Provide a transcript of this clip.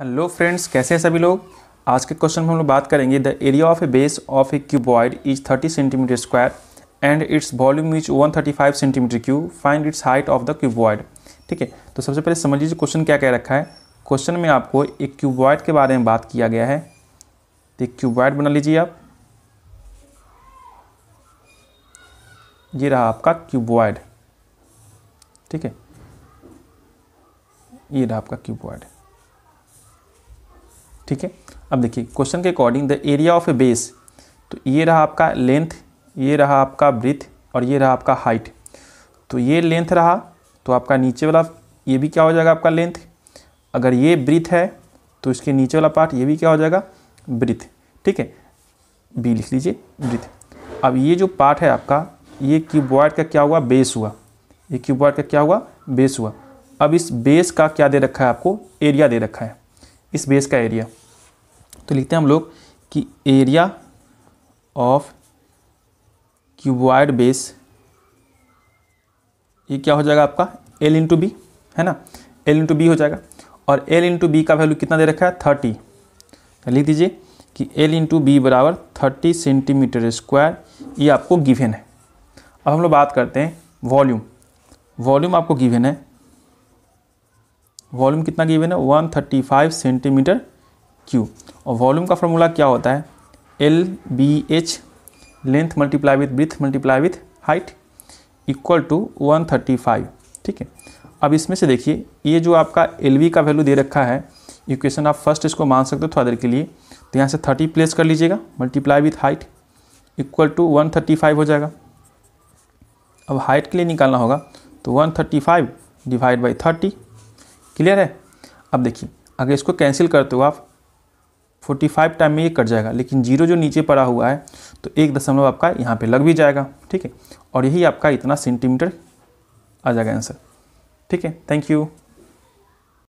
hello friends कैसे हैं सभी लोग आज के क्वेश्चन में हम लोग बात करेंगे the area of a base of a cuboid is 30 centimetre square and its volume is 135 centimetre cube find its height of the cuboid ठीक है तो सबसे पहले समझ लीजिए क्वेश्चन क्या कह रखा है क्वेश्चन में आपको एक क्यूबॉइड के बारे में बात किया गया है तो एक क्यूबॉइड बना लीजिए आप ये रहा आपका क्यूबॉइड ठीक है ये रहा आपका क्यूबॉइड ठीक है अब देखिए क्वेश्चन के according the area of a base तो ये रहा आपका लेंथ ये रहा आपका ब्रिथ और ये रहा आपका हाइट तो ये लेंथ रहा तो आपका नीचे वाला ये भी क्या हो जाएगा आपका लेंथ अगर ये ब्रिथ है तो इसके नीचे वाला पार्ट ये भी क्या हो जाएगा ब्रिथ ठीक है बी लिख लीजिए ब्रिथ अब ये जो पार्ट है आपका ये क्यूबॉयड का क्या हुआ बेस हुआ ये क्यूबॉयड का क्या हुआ बेस हुआ अब इस बेस का क्या दे रखा है आपको एरिया दे रखा है इस बेस का एरिया तो लिखते हैं हम लोग कि एरिया ऑफ क्यूबॉइड बेस ये क्या हो जाएगा आपका एल इंटू बी है ना एल इंटू बी हो जाएगा और एल इंटू बी का वैल्यू कितना दे रखा है थर्टी तो लिख दीजिए कि एल इंटू बी बराबर थर्टी सेंटीमीटर स्क्वायर ये आपको गिवन है अब हम लोग बात करते हैं वॉल्यूम वॉल्यूम आपको गिवन है वॉल्यूम कितना गिवन है 135 सेंटीमीटर क्यूब और वॉल्यूम का फॉर्मूला क्या होता है L B H length multiply with breadth multiply with height equal to 135 ठीक है अब इसमें से देखिए ये जो आपका एल वी का वैल्यू दे रखा है इक्वेशन आप फर्स्ट इसको मान सकते हो थोड़ा देर के लिए तो यहाँ से 30 प्लेस कर लीजिएगा multiply with height equal to 135 हो जाएगा अब हाइट के लिए निकालना होगा तो 135 डिवाइड बाई थर्टी क्लियर है अब देखिए अगर इसको कैंसिल करते हो आप 45 टाइम में ये कट जाएगा लेकिन जीरो जो नीचे पड़ा हुआ है तो एक दशमलव आपका यहाँ पे लग भी जाएगा ठीक है और यही आपका इतना सेंटीमीटर आ जाएगा आंसर ठीक है थैंक यू